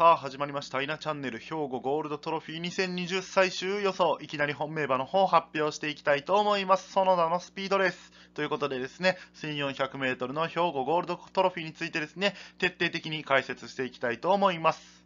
さあ始まりました「稲チャンネル兵庫ゴールドトロフィー2020最終予想」いきなり本命馬の方発表していきたいと思いますその名のスピードレースということでですね 1400m の兵庫ゴールドトロフィーについてですね徹底的に解説していきたいと思います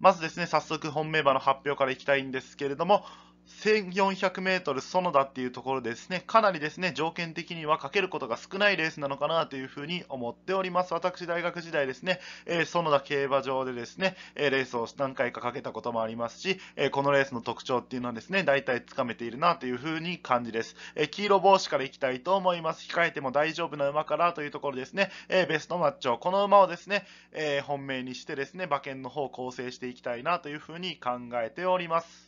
まずですね早速本命馬の発表からいきたいんですけれども1400 m 園田っていうところですね、かなりですね、条件的にはかけることが少ないレースなのかなというふうに思っております。私、大学時代ですね、えー、園田競馬場でですね、えレースを何回かかけたこともありますし、えこのレースの特徴っていうのはですね、大体つかめているなというふうに感じです。え黄色帽子からいきたいと思います。控えても大丈夫な馬からというところですね、えベストマッチョ、この馬をですね、え本命にしてですね、馬券の方を構成していきたいなというふうに考えております。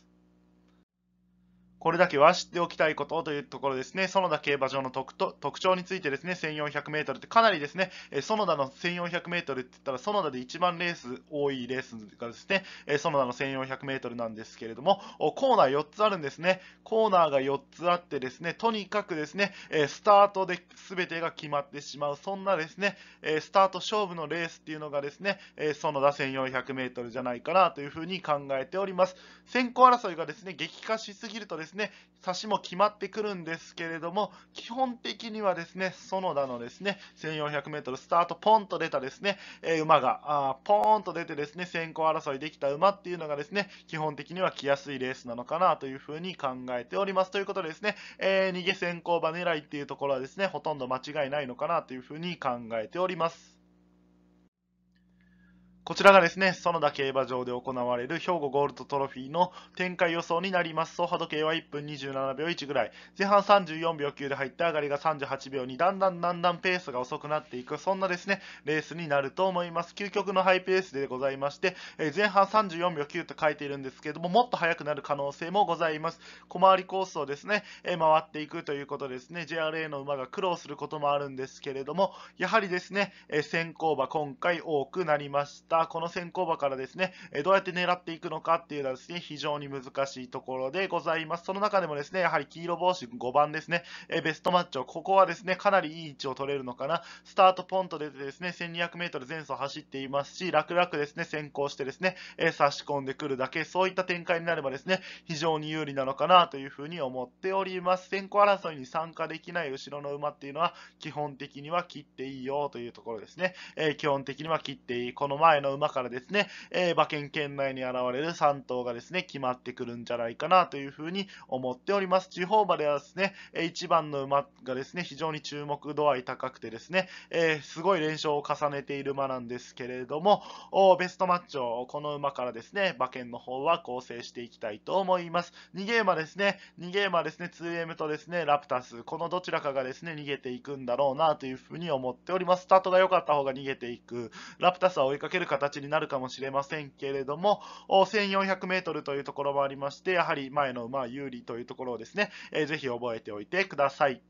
これだけは知っておきたいことというところですね、園田競馬場の特と特徴についてですね、1400m ってかなりですね、え園田の 1400m って言ったら、園田で一番レース多いレースがですね、え園田の 1400m なんですけれども、コーナー4つあるんですね、コーナーが4つあってですね、とにかくですね、えスタートで全てが決まってしまう、そんなですね、えスタート勝負のレースっていうのがですね、え園田 1400m じゃないかなというふうに考えております。先行争いがですね、激化しすぎるとですね、ですね、差しも決まってくるんですけれども、基本的にはですね、園田のですね、1400m スタートポンと出たですね、えー、馬があポーンと出てですね、先行争いできた馬っていうのがですね、基本的には来やすいレースなのかなというふうに考えております。ということでですね、えー、逃げ先行馬狙いっていうところはですね、ほとんど間違いないのかなというふうに考えております。こちらがですね、園田競馬場で行われる兵庫ゴールドトロフィーの展開予想になります。走波時計は1分27秒1ぐらい。前半34秒9で入って上がりが38秒に、だんだんだんだんペースが遅くなっていく、そんなですね、レースになると思います。究極のハイペースでございまして、え前半34秒9と書いているんですけども、もっと速くなる可能性もございます。小回りコースをですね、え回っていくということですね、JRA の馬が苦労することもあるんですけれども、やはりですね、え先行馬今回多くなりました。この先行馬からですね、どうやって狙っていくのかっていうのはですね、非常に難しいところでございます。その中でもですね、やはり黄色帽子5番ですね、ベストマッチョ、ここはですね、かなりいい位置を取れるのかな。スタートポンと出てですね、1200メートル前走走っていますし、楽々ですね、先行してですね、差し込んでくるだけ、そういった展開になればですね、非常に有利なのかなというふうに思っております。先行争いに参加できない後ろの馬っていうのは、基本的には切っていいよというところですね。え基本的には切っていい。この前の馬からですね、えー、馬券圏内に現れる3頭がですね、決まってくるんじゃないかなというふうに思っております。地方馬ではですね、1番の馬がですね、非常に注目度合い高くてですね、えー、すごい連勝を重ねている馬なんですけれども、ベストマッチをこの馬からですね、馬券の方は構成していきたいと思います。逃げ馬ですね、逃げ馬ですね、2M とですね、ラプタス、このどちらかがですね、逃げていくんだろうなというふうに思っております。スタートが良かった方が逃げていく、ラプタスは追いかける形になるかもしれませんけれども、1400メートルというところもありまして、やはり前の馬有利というところをですね、えぜひ覚えておいてください。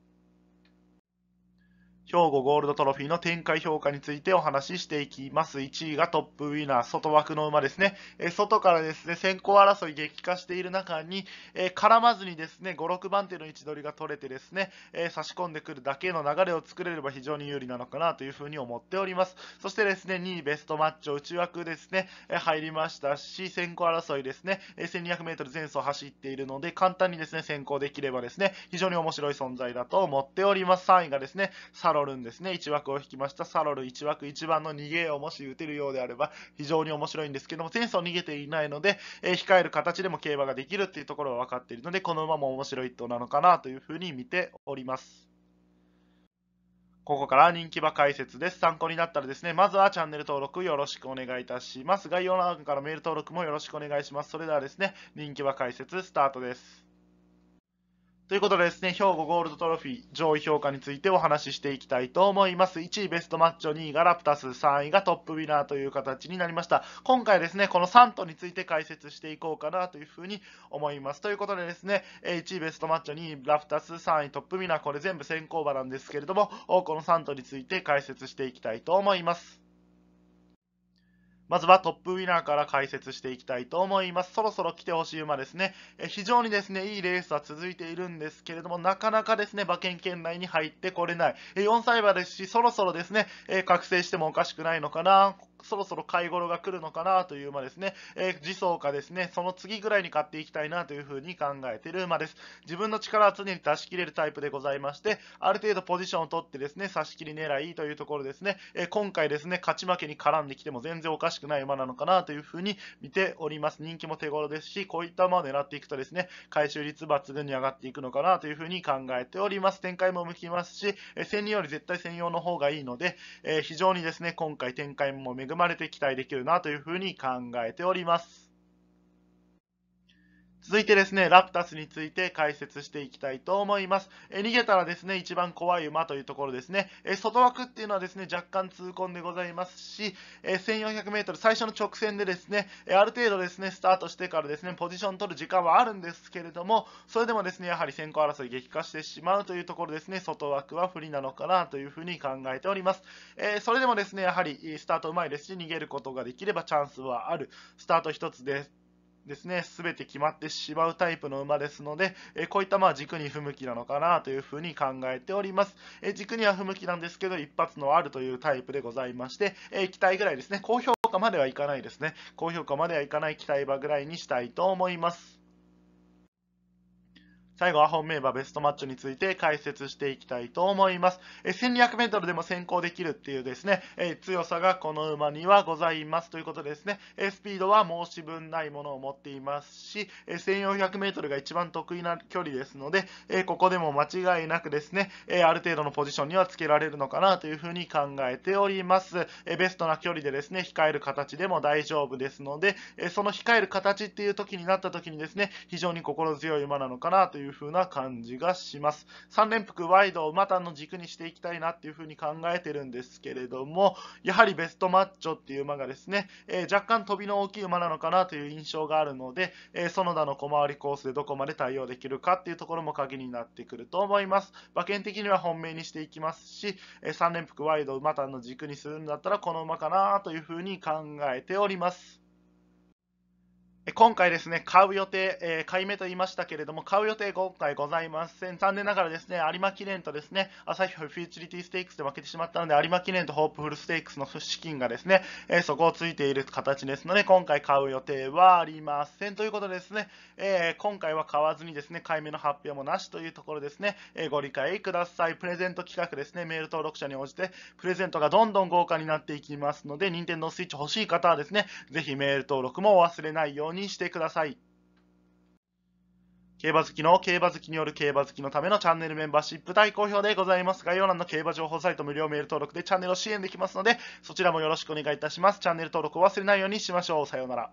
兵庫ゴールドトロフィーの展開評価についてお話ししていきます。1位がトップウィナー、外枠の馬ですね。え外からですね、先行争い激化している中に、え絡まずにですね、5、6番手の位置取りが取れてですね、え差し込んでくるだけの流れを作れれば非常に有利なのかなというふうに思っております。そしてですね、2位ベストマッチョ、内枠ですね、え入りましたし、先行争いですね、1200m 前走走っているので、簡単にですね、先行できればですね、非常に面白い存在だと思っております。3位がですね、サロロルンですね、1枠を引きました。サロル1枠1番の逃げをもし打てるようであれば非常に面白いんですけども、前走逃げていないので、えー、控える形でも競馬ができるっていうところは分かっているので、この馬も面白い一頭なのかなというふうに見ております。ここから人気馬解説です。参考になったらですね、まずはチャンネル登録よろしくお願いいたします。概要欄からメール登録もよろしくお願いします。それではですね、人気馬解説スタートです。ということでですね、兵庫ゴールドトロフィー上位評価についてお話ししていきたいと思います。1位ベストマッチョ、2位がラプタス、3位がトップウィナーという形になりました。今回ですね、この3頭について解説していこうかなというふうに思います。ということでですね、1位ベストマッチョ、2位ラプタス、3位トップウィナー、これ全部先行馬なんですけれども、この3頭について解説していきたいと思います。まずはトップウィナーから解説していきたいと思います。そろそろ来てほしい馬ですね。え非常にですね、いいレースは続いているんですけれども、なかなかですね、馬券圏内に入ってこれない。え4歳馬ですし、そろそろですね、え覚醒してもおかしくないのかな。そろそろ買い頃が来るのかなという馬ですね、えー、次走かですね、その次ぐらいに買っていきたいなというふうに考えている馬です。自分の力は常に出し切れるタイプでございまして、ある程度ポジションを取ってですね、差し切り狙いというところですね、えー、今回ですね、勝ち負けに絡んできても全然おかしくない馬なのかなというふうに見ております。人気も手頃ですし、こういった馬を狙っていくとですね、回収率抜群に上がっていくのかなというふうに考えております。展開も向きますし、えー、0人より絶対専用の方がいいので、えー、非常にですね、今回展開も巡恵まれて期待できるなというふうに考えております。続いてですね、ラプタスについて解説していきたいと思います。え逃げたらですね、一番怖い馬というところですね。え外枠っていうのはですね、若干痛恨でございますし、え 1400m 最初の直線でですね、えある程度ですね、スタートしてからですね、ポジション取る時間はあるんですけれども、それでもですね、やはり先行争い激化してしまうというところですね、外枠は不利なのかなというふうに考えております。えそれでもですね、やはりスタートうまいですし、逃げることができればチャンスはある。スタート1つです。ですね、全て決まってしまうタイプの馬ですので、えこういったまあ軸に不向きなのかなというふうに考えております。え軸には不向きなんですけど、一発のあるというタイプでございまして、え期待ぐらいですね、高評価まではいかないですね、高評価まではいかない期待場ぐらいにしたいと思います。最後は本命馬ベストマッチについて解説していきたいと思います。え 1200m でも先行できるっていうですね、え強さがこの馬にはございますということでですね、えスピードは申し分ないものを持っていますし、え 1400m が一番得意な距離ですので、えここでも間違いなくですね、えある程度のポジションにはつけられるのかなというふうに考えております。えベストな距離でですね、控える形でも大丈夫ですので、えその控える形っていう時になった時にですね、非常に心強い馬なのかなといういう風な感じがします。3連複ワイドをたの軸にしていきたいなっていう風に考えてるんですけれども、やはりベストマッチョっていう馬がですね、えー、若干飛びの大きい馬なのかなという印象があるので、えー、園田の小回りコースでどこまで対応できるかっていうところも鍵になってくると思います。馬券的には本命にしていきますし、えー、3連複ワイドをたの軸にするんだったらこの馬かなという風に考えております。今回ですね、買う予定、えー、買い目と言いましたけれども、買う予定今回ございません。残念ながらですね、有馬記念とですね、朝日フューチュリティステークスで負けてしまったので、有馬記念とホープフルステークスの資金がですね、えー、そこをついている形ですので、今回買う予定はありません。ということでですね、えー、今回は買わずにですね、買い目の発表もなしというところですね、えご理解ください。プレゼント企画ですね、メール登録者に応じて、プレゼントがどんどん豪華になっていきますので、Nintendo Switch 欲しい方はですね、ぜひメール登録もお忘れないようににしてください。競馬好きの競馬好きによる競馬好きのためのチャンネルメンバーシップ大好評でございます。概要欄の競馬情報サイト無料メール登録でチャンネルを支援できますので、そちらもよろしくお願いいたします。チャンネル登録を忘れないようにしましょう。さようなら。